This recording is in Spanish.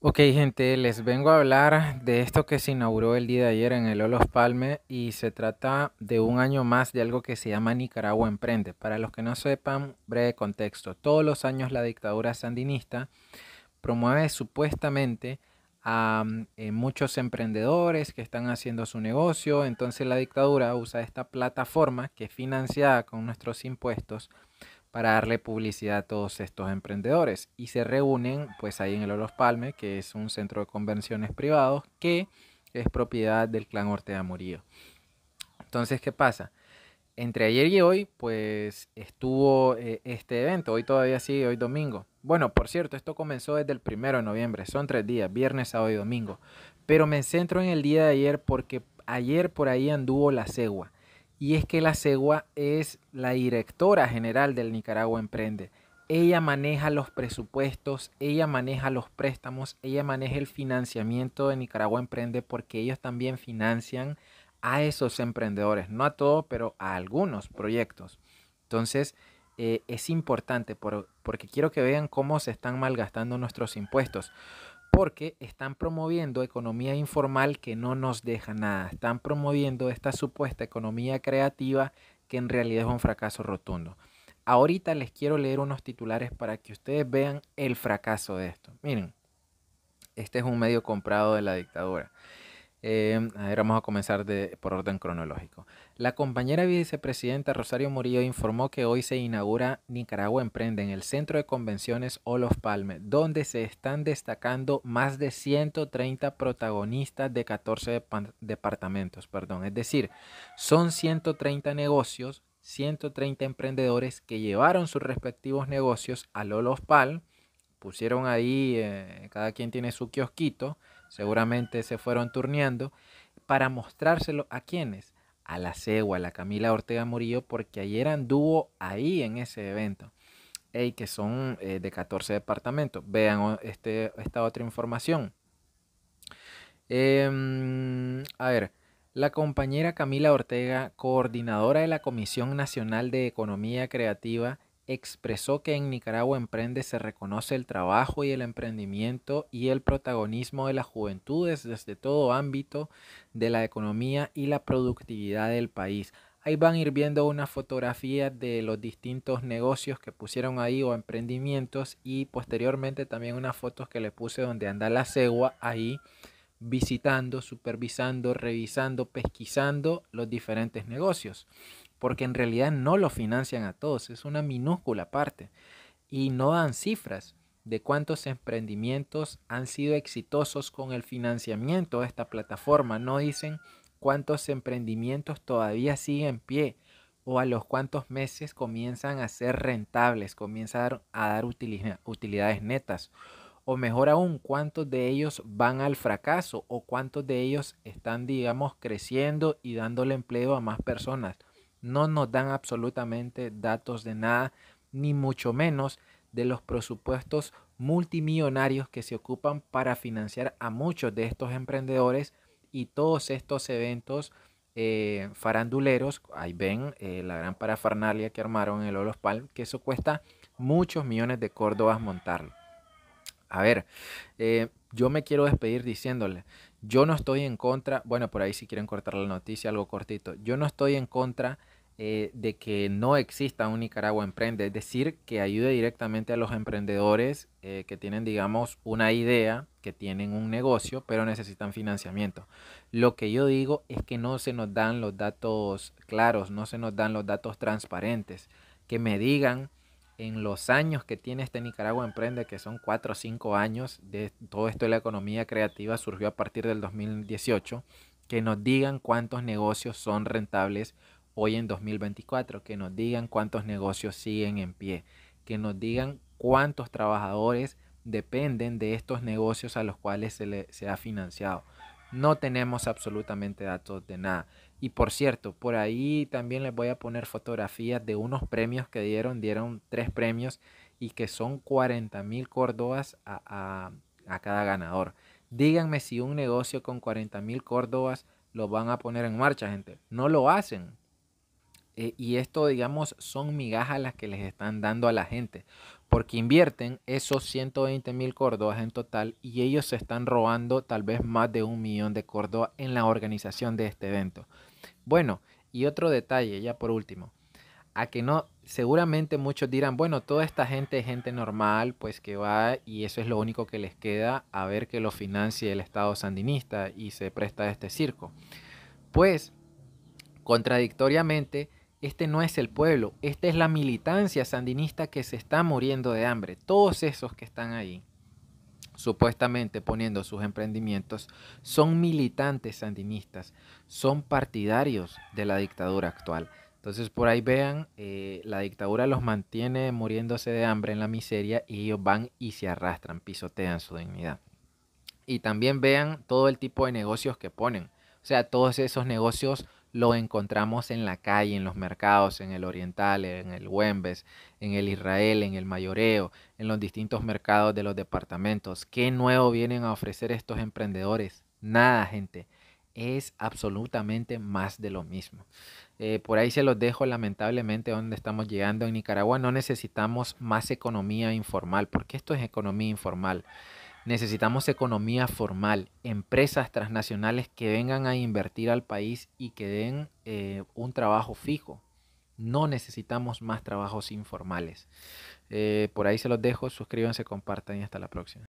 Ok gente, les vengo a hablar de esto que se inauguró el día de ayer en el Olos Palme y se trata de un año más de algo que se llama Nicaragua Emprende. Para los que no sepan, breve contexto, todos los años la dictadura sandinista promueve supuestamente a mm, eh, muchos emprendedores que están haciendo su negocio, entonces la dictadura usa esta plataforma que es financiada con nuestros impuestos para darle publicidad a todos estos emprendedores y se reúnen pues ahí en el Oros Palme, que es un centro de convenciones privados que es propiedad del clan Ortega Murillo. Entonces, ¿qué pasa? Entre ayer y hoy, pues estuvo eh, este evento. Hoy todavía sigue, hoy domingo. Bueno, por cierto, esto comenzó desde el primero de noviembre. Son tres días, viernes, sábado y domingo. Pero me centro en el día de ayer porque ayer por ahí anduvo la cegua y es que la CEGUA es la directora general del Nicaragua Emprende. Ella maneja los presupuestos, ella maneja los préstamos, ella maneja el financiamiento de Nicaragua Emprende porque ellos también financian a esos emprendedores, no a todos, pero a algunos proyectos. Entonces, eh, es importante porque quiero que vean cómo se están malgastando nuestros impuestos porque están promoviendo economía informal que no nos deja nada. Están promoviendo esta supuesta economía creativa que en realidad es un fracaso rotundo. Ahorita les quiero leer unos titulares para que ustedes vean el fracaso de esto. Miren, este es un medio comprado de la dictadura. Em, vamos a comenzar por orden cronológico. La compañera vicepresidenta Rosario Murillo informó que hoy se inaugura Nicaragua Emprende en el Centro de Convenciones Olof Palme, donde se están destacando más de 130 protagonistas de 14 departamentos. Perdón. Es decir, son 130 negocios, 130 emprendedores que llevaron sus respectivos negocios al Olof Palme, pusieron ahí, eh, cada quien tiene su kiosquito seguramente se fueron turneando, para mostrárselo a quienes, a la Cegua, a la Camila Ortega Murillo, porque ayer anduvo ahí en ese evento. Ey, que son eh, de 14 departamentos. Vean este, esta otra información. Em, a ver, la compañera Camila Ortega, coordinadora de la Comisión Nacional de Economía Creativa, expresó que en Nicaragua Emprende se reconoce el trabajo y el emprendimiento y el protagonismo de las juventudes desde todo ámbito de la economía y la productividad del país. Ahí van a ir viendo una fotografía de los distintos negocios que pusieron ahí o emprendimientos y posteriormente también unas fotos que le puse donde anda la cegua ahí visitando, supervisando, revisando, pesquisando los diferentes negocios porque en realidad no lo financian a todos, es una minúscula parte y no dan cifras de cuántos emprendimientos han sido exitosos con el financiamiento de esta plataforma, no dicen cuántos emprendimientos todavía siguen en pie o a los cuántos meses comienzan a ser rentables, comienzan a dar, utilidades netas o mejor aún, cuántos de ellos van al fracaso o cuántos de ellos están, digamos, creciendo y dándole empleo a más personas no nos dan absolutamente datos de nada, ni mucho menos de los presupuestos multimillonarios que se ocupan para financiar a muchos de estos emprendedores y todos estos eventos eh, faranduleros. Ahí ven eh, la gran parafernalia que armaron en el Olospal, que eso cuesta muchos millones de córdobas montarlo. A ver, eh, yo me quiero despedir diciéndole, yo no estoy en contra, bueno, por ahí si quieren cortar la noticia, algo cortito, yo no estoy en contra eh, de que no exista un Nicaragua Emprende, es decir, que ayude directamente a los emprendedores eh, que tienen, digamos, una idea, que tienen un negocio, pero necesitan financiamiento. Lo que yo digo es que no se nos dan los datos claros, no se nos dan los datos transparentes, que me digan en los años que tiene este Nicaragua Emprende, que son cuatro o cinco años, de todo esto de la economía creativa surgió a partir del 2018, que nos digan cuántos negocios son rentables hoy en 2024, que nos digan cuántos negocios siguen en pie, que nos digan cuántos trabajadores dependen de estos negocios a los cuales se, ha financiado. No tenemos absolutamente datos de nada. Y por cierto, por ahí también les voy a poner fotografías de unos premios que dieron, dieron tres premios y que son 40 mil córdobas a, a cada ganador. Díganme si un negocio con 40 mil córdobas lo van a poner en marcha, gente. No lo hacen. Eh, y esto, digamos, son migajas las que les están dando a la gente, porque invierten esos 120 mil córdobas en total y ellos se están robando tal vez más de un millón de córdobas en la organización de este evento. Bueno, y otro detalle, ya por último, a que no, seguramente muchos dirán, bueno, toda esta gente es gente normal, pues que va y eso es lo único que les queda a ver que lo financie el Estado sandinista y se presta a este circo. Pues, contradictoriamente, este no es el pueblo, esta es la militancia sandinista que se está muriendo de hambre. Todos esos que están ahí, supuestamente poniendo sus emprendimientos, son militantes sandinistas, son partidarios de la dictadura actual. Entonces por ahí vean, eh, la dictadura los mantiene muriéndose de hambre en la miseria y ellos van y se arrastran, pisotean su dignidad. Y también vean todo el tipo de negocios que ponen. O sea, todos esos negocios lo encontramos en la calle, en los mercados, en el Oriental, en el Güembes, en el Israel, en el Mayoreo, en los distintos mercados de los departamentos. ¿Qué nuevo vienen a ofrecer estos emprendedores? Nada, gente. Es absolutamente más de lo mismo. Eh, por ahí se los dejo lamentablemente donde estamos llegando en Nicaragua. No necesitamos más economía informal, porque esto es economía informal. Necesitamos economía formal, empresas transnacionales que vengan a invertir al país y que den eh, un trabajo fijo. No necesitamos más trabajos informales. Eh, por ahí se los dejo, suscríbanse, compartan y hasta la próxima.